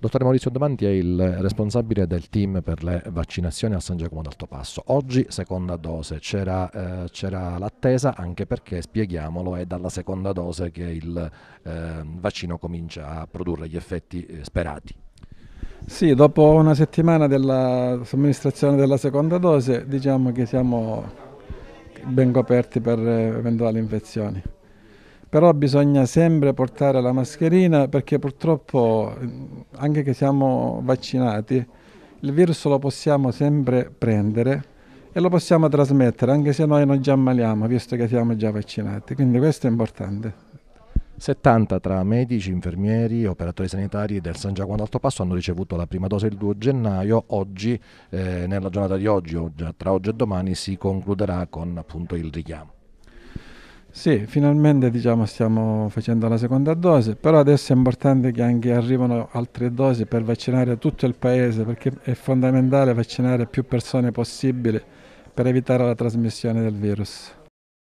Dottore Maurizio Domanti è il responsabile del team per le vaccinazioni a San Giacomo d'Alto Passo. Oggi seconda dose, c'era, eh, c'era l'attesa anche perché, spieghiamolo, è dalla seconda dose che il eh, vaccino comincia a produrre gli effetti eh, sperati. Sì, dopo una settimana della somministrazione della seconda dose diciamo che siamo ben coperti per eh, eventuali infezioni però bisogna sempre portare la mascherina perché purtroppo eh, anche che siamo vaccinati il virus lo possiamo sempre prendere e lo possiamo trasmettere anche se noi non ci ammaliamo visto che siamo già vaccinati quindi questo è importante 70 tra medici, infermieri, operatori sanitari del San Giacomo d'Alto Passo hanno ricevuto la prima dose il 2 gennaio. Oggi, eh, nella giornata di oggi, tra oggi e domani, si concluderà con appunto il richiamo. Sì, finalmente diciamo, stiamo facendo la seconda dose, però adesso è importante che anche arrivino altre dosi per vaccinare tutto il paese, perché è fondamentale vaccinare più persone possibile per evitare la trasmissione del virus.